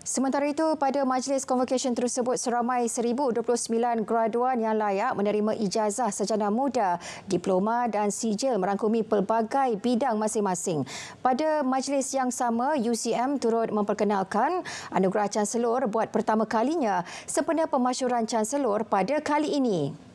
Sementara itu, pada majlis convocation tersebut, seramai 1,029 graduan yang layak menerima ijazah sejana muda, diploma dan sijil merangkumi pelbagai bidang masing-masing. Pada majlis yang sama, UCM turut memperkenalkan anugerah Chancellor buat pertama kalinya sempena pemasyuran Chancellor pada kali ini.